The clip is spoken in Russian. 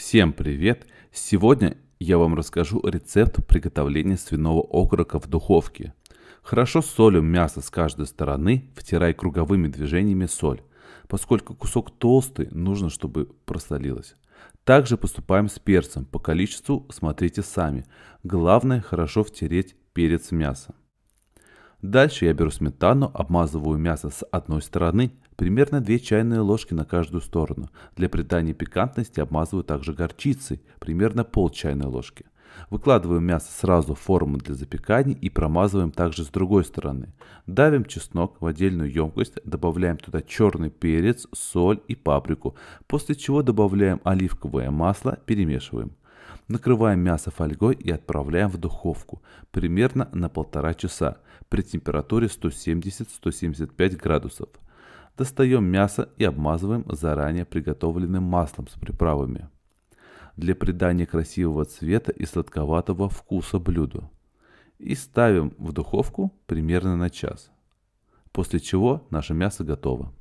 Всем привет! Сегодня я вам расскажу рецепт приготовления свиного окорока в духовке. Хорошо солю мясо с каждой стороны, втирая круговыми движениями соль. Поскольку кусок толстый, нужно, чтобы просолилось. Также поступаем с перцем. По количеству смотрите сами. Главное хорошо втереть перец мяса. Дальше я беру сметану, обмазываю мясо с одной стороны, Примерно 2 чайные ложки на каждую сторону. Для придания пикантности обмазываю также горчицей, примерно пол чайной ложки. Выкладываем мясо сразу в форму для запекания и промазываем также с другой стороны. Давим чеснок в отдельную емкость, добавляем туда черный перец, соль и паприку, после чего добавляем оливковое масло, перемешиваем. Накрываем мясо фольгой и отправляем в духовку примерно на полтора часа при температуре 170-175 градусов достаем мясо и обмазываем заранее приготовленным маслом с приправами для придания красивого цвета и сладковатого вкуса блюду. И ставим в духовку примерно на час. После чего наше мясо готово.